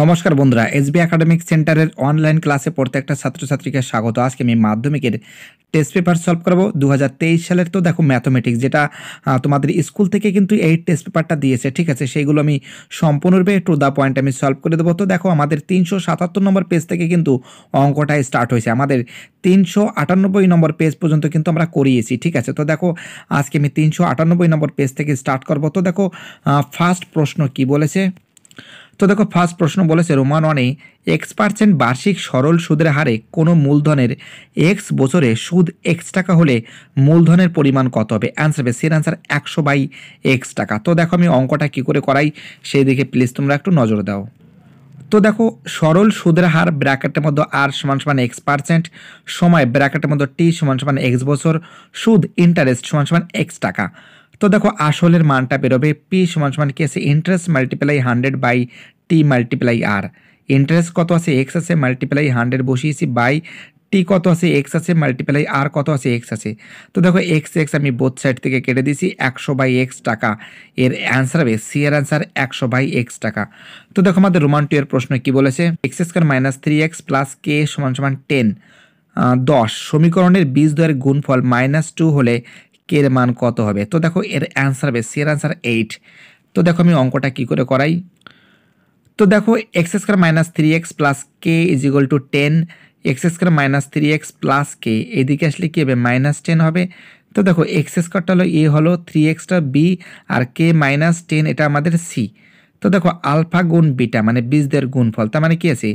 নমস্কার বন্ধুরা B academic সেন্টারের অনলাইন ক্লাসে প্রত্যেকটা ছাত্রছাত্রীকে স্বাগত আজকে আমি মাধ্যমিকের টেস্ট পেপার সলভ করবো দু সালের তো দেখো ম্যাথমেটিক্স যেটা তোমাদের স্কুল থেকে কিন্তু এই টেস্ট পেপারটা দিয়েছে ঠিক আছে সেইগুলো আমি সম্পূর্ণরূপে টু দ্য পয়েন্ট আমি সলভ করে দেবো তো দেখো আমাদের তিনশো সাতাত্তর নম্বর পেজ থেকে কিন্তু অঙ্কটা স্টার্ট হয়েছে আমাদের তিনশো আটানব্বই নম্বর পেজ পর্যন্ত কিন্তু আমরা করিয়েছি ঠিক আছে তো দেখো আজকে আমি তিনশো আটানব্বই নম্বর পেজ থেকে স্টার্ট করবো তো দেখো ফার্স্ট প্রশ্ন কি বলেছে তো দেখো ফার্স্ট প্রশ্ন বলেছে রোমান ওয়ানে এক্স পার্সেন্ট বার্ষিক সরল সুদের হারে কোনো মূলধনের এক্স বছরে সুদ এক্স টাকা হলে মূলধনের পরিমাণ কত হবে অ্যান্সার হবে সির অ্যান্সার একশো বাই এক্স টাকা তো দেখো আমি অঙ্কটা কী করে করাই সেই দিকে প্লিজ তোমরা একটু নজর দাও তো দেখো সরল সুদের হার ব্র্যাকেটের মধ্যে আর সমান সমান এক্স পার্সেন্ট সময় ব্র্যাকেটের মধ্যে টি সমান সমান এক্স বছর সুদ ইন্টারেস্ট সমান সমান এক্স টাকা তো দেখো আসলের মানটা বেরোবে পি সমান সমান কি আছে interest multiply hundred by T multiply আর ইন্টারেস্ট কত আছে এক্স আছে মাল্টিপ্লাই হান্ড্রেড বসিয়েছি বাই টি কত আছে এক্স আছে মাল্টিপ্লাই আর কত আছে এক্স আছে তো দেখো এক্স এক্স আমি বোথ সাইড থেকে কেটে দিছি একশো বাই এক্স টাকা এর অ্যান্সার হবে সি এর অ্যান্সার একশো বাই এক্স টাকা তো দেখো আমাদের রোমান টু এর প্রশ্ন কি বলেছে x square minus three x plus k সমান সমান টেন দশ সমীকরণের বীজ দ্বয়ের গুণফল মাইনাস টু হলে কে এর মান কত হবে তো দেখো এর অ্যান্সার হবে সি এর অ্যান্সার এইট তো দেখো আমি অঙ্কটা কি করে করাই তো দেখো x square minus three x plus k is equal to ten x square minus three x plus k এদিকে আসলে কী হবে মাইনাস টেন হবে তো দেখো এক্স স্কোয়ারটা হলো এ হলো থ্রি এক্সটা বি আর কে মাইনাস টেন এটা আমাদের সি তো দেখো আলফা গুণ বিটা মানে বীজদের ফল তার মানে কি আছে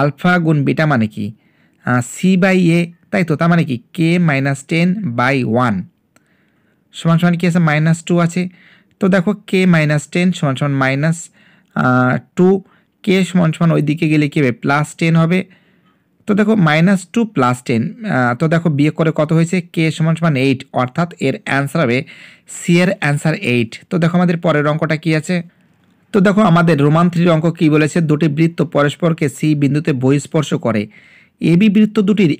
আলফা গুণ বিটা মানে কি সি বাই এ তাই তো তার মানে কি k minus ten by one সমান সমান কী আছে মাইনাস টু আছে তো দেখো কে মাইনাস টেন সমান সমান মাইনাস টু কে সমান সমান ওই দিকে গেলে কী হবে প্লাস টেন হবে তো দেখো মাইনাস টু প্লাস টেন তো দেখো বিয়ে করে কত হয়েছে কে সমান সমান এইট অর্থাৎ এর অ্যান্সার হবে সি এর অ্যান্সার এইট তো দেখো আমাদের পরের অঙ্কটা কী আছে তো দেখো আমাদের রোমান থ্রির অঙ্ক কী বলেছে দুটি বৃত্ত পরস্পরকে সি বিন্দুতে বহিস্পর্শ করে এবি বৃত্ত দুটির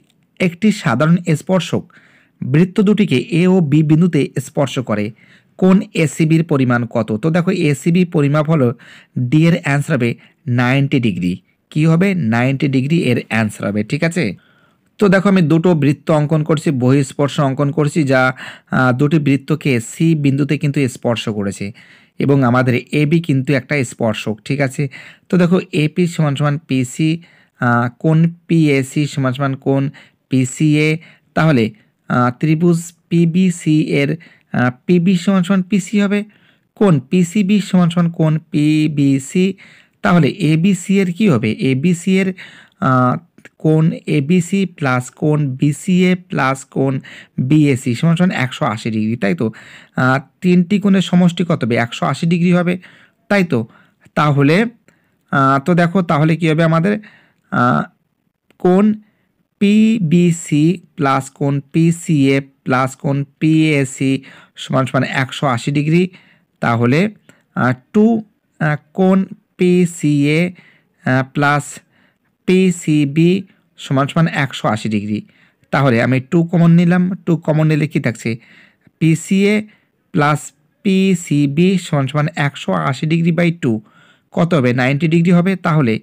একটি সাধারণ স্পর্শক বৃত্ত দুটিকে এ ও বি বিন্দুতে স্পর্শ করে কোন এসিবির পরিমাণ কত তো দেখো এসিবি পরিমাপ হলো ডি এর অ্যান্সার হবে নাইনটি ডিগ্রি কি হবে নাইনটি ডিগ্রি এর অ্যান্সার হবে ঠিক আছে তো দেখো আমি দুটো বৃত্ত অঙ্কন করছি বহিঃস্পর্শ অঙ্কন করছি যা দুটি বৃত্তকে সি বিন্দুতে কিন্তু স্পর্শ করেছে এবং আমাদের এ বি কিন্তু একটা স্পর্শক ঠিক আছে তো দেখো এপি সমান সমান পিসি কোন পিএসি সমান সমান কোন পিসিএ তাহলে ত্রিভুজ পিবিসি এর পিবি সমান সমান পিসি হবে কোন পিসিবি সমান সমান কোন পিবিসি তাহলে এবিসি এর কি হবে এবিসি এর কোন এবিসি প্লাস কোন বিসিএ প্লাস কোন বিএসি সমান সমান একশো আশি ডিগ্রি তাই তো তিনটি কোণের সমষ্টি কত হবে একশো আশি ডিগ্রি হবে তাই তো তাহলে তো দেখো তাহলে কি হবে আমাদের কোন পিবিসি প্লাস কোন পিসিএ প্লাস কোণ পিএসি সমান সমান একশো আশি ডিগ্রি তাহলে টু কোণ পিসিএ প্লাস পিসিবি সমান সমান একশো আশি ডিগ্রি তাহলে আমি টু কমন নিলাম টু কমন নিলে কী থাকছে পিসিএ প্লাস পিসিবি সমান সমান একশো আশি ডিগ্রি বাই টু কত হবে নাইনটি ডিগ্রি হবে তাহলে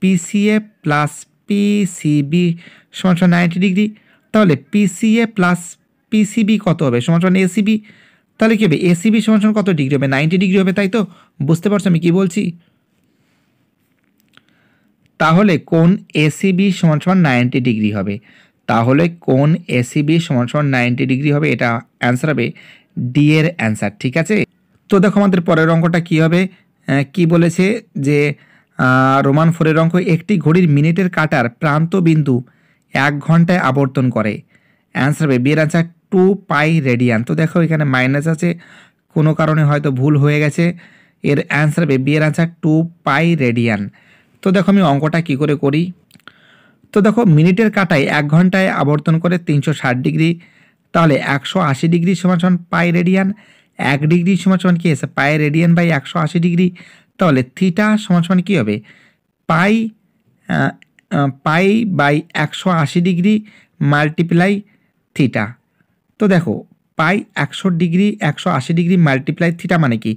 পিসিএ প্লাস পিসিবি সমান সমান নাইনটি ডিগ্রি তাহলে পিসিএ প্লাস পিসিবি কত হবে সমান সমান এসিবি তাহলে কী হবে এসিবি সমান সমান কত ডিগ্রি হবে নাইনটি ডিগ্রি হবে তাই তো বুঝতে পারছো আমি কি বলছি তাহলে কোন এসিবি সমান সমান নাইনটি ডিগ্রি হবে তাহলে কোন এসিবি সমান সমান নাইনটি ডিগ্রি হবে এটা অ্যান্সার হবে ডি এর অ্যান্সার ঠিক আছে তো দেখো আমাদের পরের অঙ্কটা কি হবে কি বলেছে যে রোমান ফোরের অঙ্ক একটি ঘড়ির মিনিটের কাটার প্রান্ত বিন্দু এক ঘন্টায় আবর্তন করে অ্যান্সার হবে বিয়ের আনসার টু পাই রেডিয়ান তো দেখো এখানে মাইনাস আছে কোনো কারণে হয়তো ভুল হয়ে গেছে এর অ্যান্সার হবে বিয়ের আনসার টু পাই রেডিয়ান তো দেখো আমি অঙ্কটা কি করে করি তো দেখো মিনিটের কাটায় এক ঘন্টায় আবর্তন করে তিনশো ষাট ডিগ্রি তাহলে একশো আশি ডিগ্রি সমান সমান পাই রেডিয়ান এক ডিগ্রি সমান সমান কি এসে পাই রেডিয়ান বাই একশো আশি ডিগ্রি তাহলে থিটা সমান সমান কী হবে পাই পাই বাই একশো আশি ডিগ্রি মাল্টিপ্লাই থিটা তো দেখো পাই একশো ডিগ্রি একশো আশি ডিগ্রি মাল্টিপ্লাই থিটা মানে কি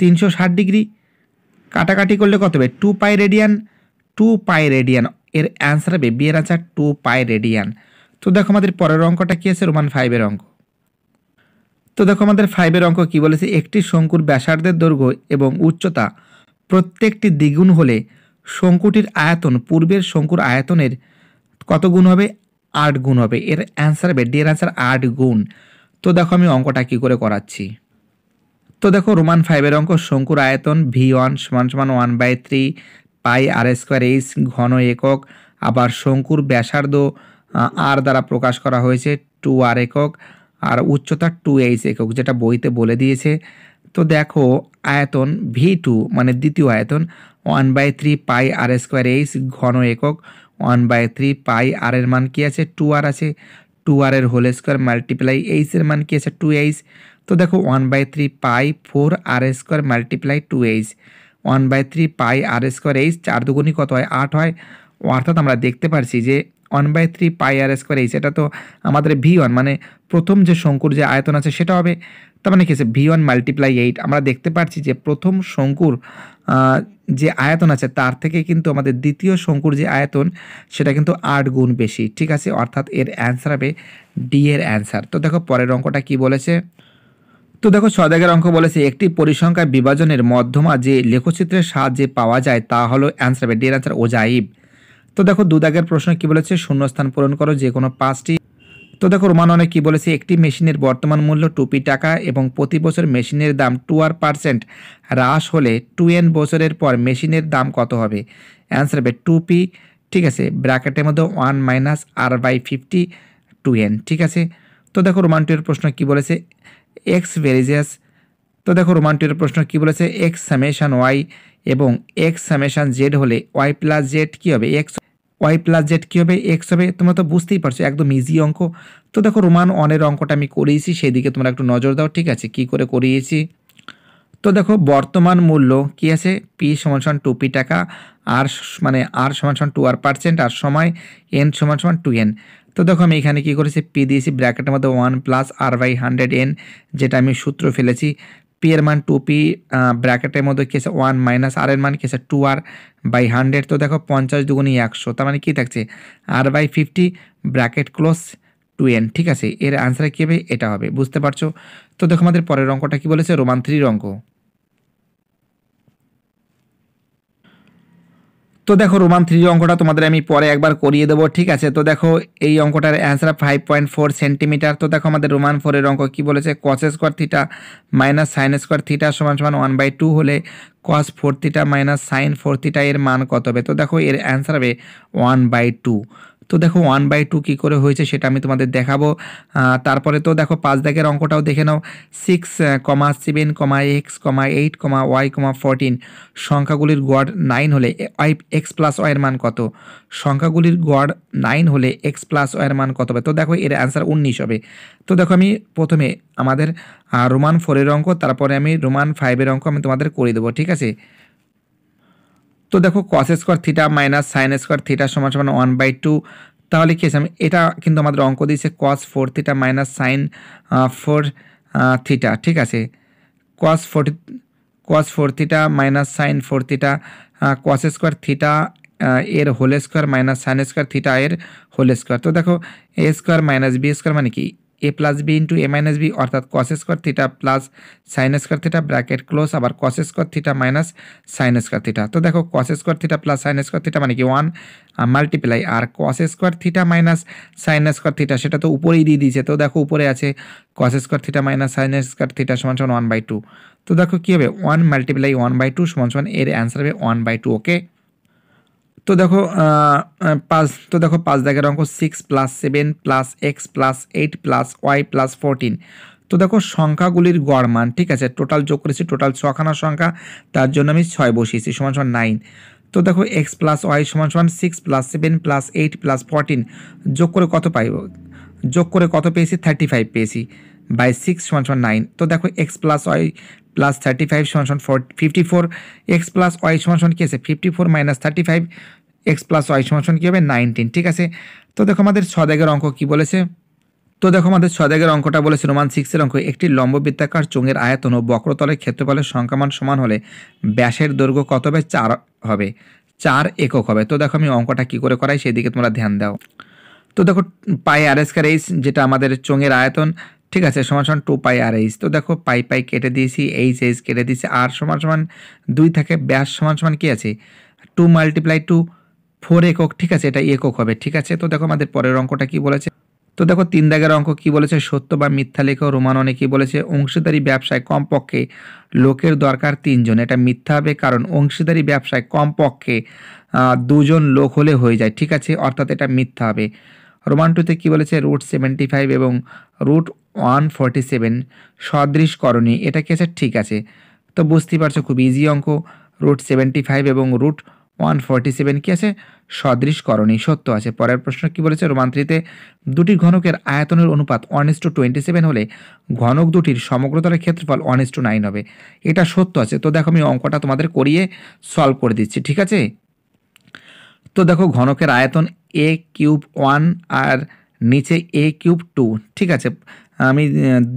তিনশো ষাট ডিগ্রি কাটাকাটি করলে কত হবে two pi radian two pi radian এর অ্যান্সার হবে বিয়ের আচার টু পাই রেডিয়ান তো দেখো আমাদের পরের অঙ্কটা কী আছে রোমান ফাইভের অঙ্ক তো দেখো আমাদের ফাইভের অঙ্ক কি বলেছে একটি শঙ্কুর ব্যাসার্ধের দৈর্ঘ্য এবং উচ্চতা প্রত্যেকটি দ্বিগুণ হলে শঙ্কুটির আয়তন পূর্বের শঙ্কুর আয়তনের কত গুণ হবে আট গুণ হবে এর অ্যান্সার হবে ডি এর অ্যান্সার আট গুণ তো দেখো আমি অঙ্কটা কী করে করাচ্ছি তো দেখো রোমান ফাইভের অঙ্ক শঙ্কুর আয়তন ভি ওয়ান সমান সমান one by three pi r square h ঘন একক আবার শঙ্কুর ব্যাসার্ধ আর দ্বারা প্রকাশ করা হয়েছে টু আর একক আর উচ্চতা টু এইচ একক যেটা বইতে বলে দিয়েছে তো দেখো আয়তন ভি টু মানে দ্বিতীয় আয়তন one by three pi r square h ঘন একক one by three pi r এর মান কী আছে টু আর আছে টু আর এর হোল স্কোয়ার মাল্টিপ্লাই এইচের মান কী আছে টু এইচ তো দেখো one by three pi four r square multiply two h one by three pi r square h চার দুগুণই কত হয় আট হয় অর্থাৎ আমরা দেখতে পারছি যে one by three pi r square h এটা তো আমাদের ভি ওয়ান মানে প্রথম যে শঙ্কুর যে আয়তন আছে সেটা হবে তার মানে কি আছে ভি ওয়ান মাল্টিপ্লাই এইট আমরা দেখতে পাচ্ছি যে প্রথম শঙ্কুর যে আয়তন আছে তার থেকে কিন্তু আমাদের দ্বিতীয় শঙ্কুর যে আয়তন সেটা কিন্তু আট গুণ বেশি ঠিক আছে অর্থাৎ এর অ্যান্সার হবে ডি এর অ্যান্সার তো দেখো পরের অঙ্কটা কি বলেছে তো দেখো সদাগের অঙ্ক বলেছে একটি পরিসংখ্যা বিভাজনের মধ্যমা যে লেখচিত্রের সাহায্যে পাওয়া যায় তা হলো অ্যান্সার হবে ডি এর অ্যান্সার ওজাইব তো দেখো দুদাগের প্রশ্ন কি বলেছে শূন্যস্থান পূরণ করো যে কোনো পাঁচটি তো দেখো রোমান অনেক কী বলেছে একটি মেশিনের বর্তমান মূল্য টুপি টাকা এবং প্রতি বছর মেশিনের দাম টু আর পার্সেন্ট হ্রাস হলে টু এন বছরের পর মেশিনের দাম কত হবে অ্যান্সার হবে টুপি ঠিক আছে ব্র্যাকেটের মধ্যে one minus r by fifty two n ঠিক আছে তো দেখো রোমান টু এর প্রশ্ন কী বলেছে এক্স ভেরিজিয়াস তো দেখো রোমান্টির প্রশ্ন কি বলেছে এক্স সামেশান ওয়াই এবং এক্স সামেশান জেড হলে ওয়াই প্লাস জেড কী হবে এক্স ওয়াই প্লাস জেড কী হবে এক্স হবে তোমরা তো বুঝতেই পারছো একদম ইজি অঙ্ক তো দেখো রোমান অনের অঙ্কটা আমি করিয়েছি সেই দিকে তোমরা একটু নজর দাও ঠিক আছে কি করে করিয়েছি তো দেখো বর্তমান মূল্য কি আছে পি সমান সমান টু পি টাকা আর মানে আর সমান সমান টু আর পার্সেন্ট আর সময় এন সমান সমান টু এন তো দেখো আমি এখানে কি করেছি পি দিয়েছি ব্র্যাকেটের মধ্যে one plus r by hundred n যেটা আমি সূত্র ফেলেছি পি এর মান টু পি ব্র্যাকেটের মধ্যে কি আছে ওয়ান মাইনাস আর এর মান কি আছে টু আর বাই হান্ড্রেড তো দেখো পঞ্চাশ দুগুণি একশো তার মানে কী থাকছে r by fifty bracket close two n ঠিক আছে এর আনসারে কী হবে এটা হবে বুঝতে পারছো তো দেখো আমাদের পরের অঙ্কটা কী বলেছে রোমান থ্রির অঙ্ক তো দেখো রোমান থ্রি অঙ্কটা তোমাদের আমি পরে একবার করিয়ে দেবো ঠিক আছে তো দেখো এই অঙ্কটার answer five point four centimetre তো দেখো আমাদের রোমান ফোরের অঙ্ক কি বলেছে cos square theta minus sine square theta সমান সমান ওয়ান বাই টু হলে cos four theta minus sine four theta এর মান কত হবে তো দেখো এর অ্যান্সার হবে ওয়ান বাই টু তো দেখো ওয়ান বাই টু কী করে হয়েছে সেটা আমি তোমাদের দেখাবো তারপরে তো দেখো পাঁচ দাগের অঙ্কটাও দেখে নাও six comma seven comma x comma eight comma y comma fourteen সংখ্যাগুলির গড় নাইন হলে ওয়াই এক্স প্লাস ওয়ের মান কত সংখ্যাগুলির গড় নাইন হলে এক্স প্লাস ওয়ের মান কত হবে তো দেখো এর অ্যান্সার উনিশ হবে তো দেখো আমি প্রথমে আমাদের রোমান ফোরের অঙ্ক তারপরে আমি রোমান ফাইভের অঙ্ক আমি তোমাদের করে দেবো ঠিক আছে তো দেখো cos square theta minus sine square theta সমান সমান ওয়ান বাই টু তাহলে কি আছে আমি এটা কিন্তু আমাদের অঙ্ক দিয়েছে cos four theta minus sine four theta ঠিক আছে cos four cos four theta minus sine four theta cos square theta এর whole square minus sine square theta এর হোল স্কোয়ার তো দেখো a square minus b square মানে কি a plus b into a minus b অর্থাৎ cos theta plus sine theta bracket close আবার cos theta minus sine theta তো দেখো cos theta plus sinus কর থিটা মানে কি ওয়ান মাল্টিপ্লাই আর cos theta minus sine theta সেটা তো উপরেই দিয়ে দিয়েছে তো দেখো উপরে আছে cos theta minus sine theta সমান সমান ওয়ান বাই টু তো দেখো কী হবে one multiply one by two সমান সমান এর অ্যান্সার হবে ওয়ান বাই টু ওকে তো দেখো পাঁচ তো দেখো পাঁচ দাগের অঙ্ক six plus seven plus x plus eight plus y plus fourteen তো দেখো সংখ্যাগুলির গড় মান ঠিক আছে টোটাল যোগ করেছি টোটাল ছখানা সংখ্যা তার জন্য আমি ছয় বসিয়েছি সমান সমান নাইন তো দেখো এক্স প্লাস ওয়াই সমান সমান six plus seven plus eight plus fourteen যোগ করে কত পাইব যোগ করে কত পেয়েছি থার্টি ফাইভ পেয়েছি বাই সিক্স সমান সমান নাইন তো দেখো x plus y plus thirty five সমান সমান fifty four x plus y সমান সমান কী আছে fifty four minus thirty five x plus y সমান কী হবে নাইনটিন ঠিক আছে তো দেখো আমাদের ছদাগের অঙ্ক কি বলেছে তো দেখো আমাদের ছদাগের অঙ্কটা বলেছে রোমান সিক্সের অঙ্ক একটি লম্ব বৃত্তাকার চোঙের আয়তন ও বক্রতলের ক্ষেত্রফলের সংখ্যামান সমান হলে ব্যাসের দৈর্ঘ্য কত হবে চার হবে চার একক হবে তো দেখো আমি অঙ্কটা কি করে করাই সেদিকে তোমরা ধ্যান দাও তো দেখো পাই আর এস এইচ যেটা আমাদের চোঙের আয়তন ঠিক আছে সমান সমান টু পাই আর এইচ তো দেখো পাই পাই কেটে দিয়েছি এইচ এইচ কেটে দিয়েছি আর সমান সমান দুই থাকে ব্যাস সমান সমান কী আছে টু মাল্টিপ্লাই টু ফোর একক ঠিক আছে এটা একক হবে ঠিক আছে তো দেখো আমাদের পরের অঙ্কটা কি বলেছে তো দেখো তিন দাগের অঙ্ক কি বলেছে সত্য বা মিথ্যা লেখো রোমাননে কি বলেছে অংশীদারি ব্যবসায় কমপক্ষে লোকের দরকার তিনজন এটা মিথ্যা হবে কারণ অংশীদারি ব্যবসায় কমপক্ষে দুজন লোক হলে হয়ে যায় ঠিক আছে অর্থাৎ এটা মিথ্যা হবে রোমান টুতে কী বলেছে রুট সেভেন্টি ফাইভ এবং রুট ওয়ান ফর্টি সেভেন সদৃশ করণী এটা কি আছে ঠিক আছে তো বুঝতেই পারছো খুব ইজি অঙ্ক রুট সেভেন্টি ফাইভ এবং রুট ওয়ান ফর্টি সেভেন কি আছে সদৃশ সদৃশকরণই সত্য আছে পরের প্রশ্ন কি বলেছে রোমান্ত্রিতে দুটি ঘনকের আয়তনের অনুপাত ওয়ান টু টোয়েন্টি সেভেন হলে ঘনক দুটির সমগ্রতার ক্ষেত্রফল ওয়ান টু নাইন হবে এটা সত্য আছে তো দেখো আমি অঙ্কটা তোমাদের করিয়ে সলভ করে দিচ্ছি ঠিক আছে তো দেখো ঘনকের আয়তন এ কিউব ওয়ান আর নিচে এ কিউব টু ঠিক আছে আমি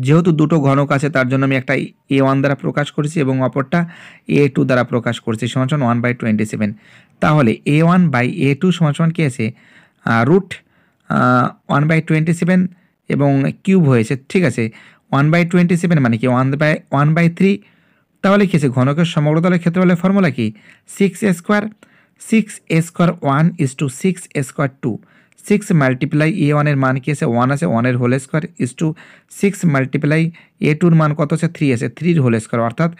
যেহেতু দুটো ঘনক আছে তার জন্য আমি একটা এ ওয়ান দ্বারা প্রকাশ করেছি এবং অপরটা এ টু দ্বারা প্রকাশ করেছি সমাচন ওয়ান বাই টোয়েন্টি সেভেন তাহলে a one by a two সমান কী আছে root one by twenty seven এবং কিউব হয়েছে ঠিক আছে ওয়ান বাই টোয়েন্টি সেভেন মানে কি one by one by three তাহলে কী আছে ঘনকের সমগ্রতলের ক্ষেত্রফলের ফর্মুলা কি six a square six a square one is to six a square to six multiply a ওয়ানের মান কি আছে ওয়ান আছে ওয়ানের whole square is to six multiply a টুর মান কত আছে থ্রি আছে থ্রির হোল স্কোয়ার অর্থাৎ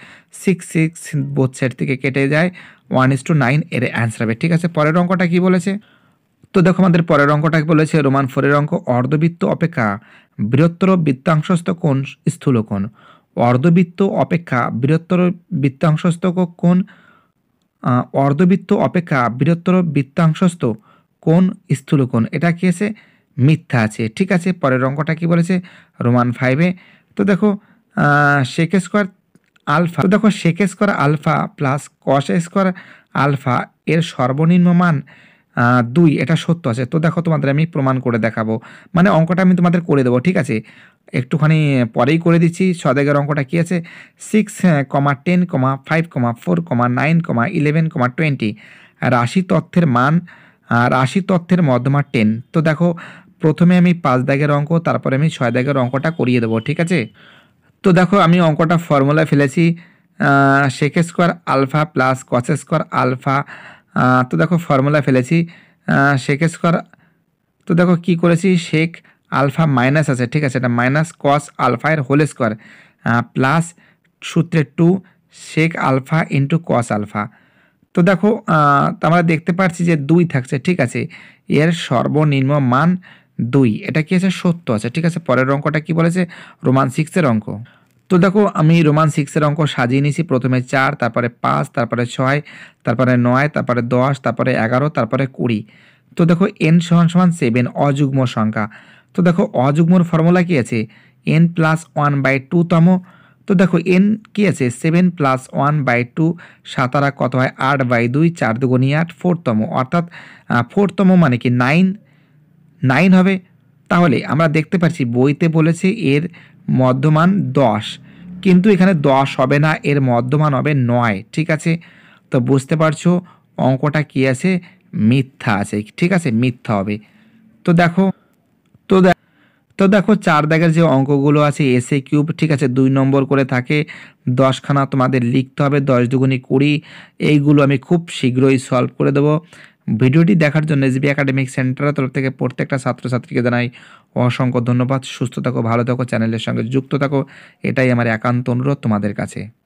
সিক্স সিক্স বোথ সাইড থেকে কেটে যায় ওয়ান ইস টু নাইন এর অ্যান্সার হবে ঠিক আছে পরের অঙ্কটা কি বলেছে তো দেখো আমাদের পরের অঙ্কটা বলেছে রোমান ফোরের অঙ্ক অর্ধবৃত্ত অপেক্ষা বৃহত্তর বৃত্তাংশস্থ কোন স্থূল কোণ অর্ধবৃত্ত অপেক্ষা বৃহত্তর বৃত্তাংশস্থ কোণ অর্ধবৃত্ত অপেক্ষা বৃহত্তর বৃত্তাংশস্থ কোন স্থূলকোণ এটা কি আছে মিথ্যা আছে ঠিক আছে পরের অঙ্কটা কি বলেছে রোমান ফাইভে তো দেখো শেখ স্কোয়ার আলফা তো দেখো sec square alpha plus cos square alpha এর সর্বনিম্ন মান দুই এটা সত্য আছে তো দেখো তোমাদের আমি প্রমাণ করে দেখাবো মানে অঙ্কটা আমি তোমাদের করে দেবো ঠিক আছে একটুখানি পরেই করে দিচ্ছি সদেগের অঙ্কটা কী আছে six comma ten comma five comma four comma nine comma eleven comma twenty রাশি তথ্যের মান আর আশি তথ্যের মধ্যমা টেন তো দেখো প্রথমে আমি পাঁচ দাগের অঙ্ক তারপরে আমি ছয় দাগের অঙ্কটা করিয়ে দেবো ঠিক আছে তো দেখো আমি অঙ্কটা ফর্মুলা ফেলেছি sec square alpha plus cos square alpha তো দেখো ফর্মুলা ফেলেছি শেখ স্কোয়ার তো দেখো কি করেছি শেখ আলফা মাইনাস আছে ঠিক আছে এটা মাইনাস কস আলফা এর হোল স্কোয়ার প্লাস সূত্রে two sec alpha into cos alpha তো দেখো আমরা দেখতে পাচ্ছি যে দুই থাকছে ঠিক আছে এর সর্বনিম্ন মান দুই এটা কি আছে সত্য আছে ঠিক আছে পরের অঙ্কটা কি বলেছে রোমান সিক্সের অঙ্ক তো দেখো আমি রোমান সিক্সের অঙ্ক সাজিয়ে নিয়েছি প্রথমে চার তারপরে পাঁচ তারপরে ছয় তারপরে নয় তারপরে দশ তারপরে এগারো তারপরে কুড়ি তো দেখো এন সমান সমান সেভেন অযুগ্ম সংখ্যা তো দেখো অযুগ্মর ফর্মুলা কী আছে এন প্লাস ওয়ান বাই টুতম তো দেখো এন কি আছে seven plus one by two সাতারা কত হয় আট বাই দুই চার দুগুণি আট ফোরতম অর্থাৎ ফোরতম মানে কি নাইন নাইন হবে তাহলে আমরা দেখতে পাচ্ছি বইতে বলেছে এর মধ্যমান দশ কিন্তু এখানে দশ হবে না এর মধ্যমান হবে নয় ঠিক আছে তো বুঝতে পারছো অঙ্কটা কী আছে মিথ্যা আছে ঠিক আছে মিথ্যা হবে তো দেখো তো দেখো চার দাগের যে অঙ্কগুলো আছে এসে কিউব ঠিক আছে দুই নম্বর করে থাকে দশখানা তোমাদের লিখতে হবে দশ দুগুণি কুড়ি এইগুলো আমি খুব শীঘ্রই সলভ করে দেবো ভিডিওটি দেখার জন্য এসবি একাডেমিক সেন্টারের তরফ থেকে প্রত্যেকটা ছাত্রছাত্রীকে জানাই অসংখ্য ধন্যবাদ সুস্থ থাকো ভালো থাকো চ্যানেলের সঙ্গে যুক্ত থাকো এটাই আমার একান্ত অনুরোধ তোমাদের কাছে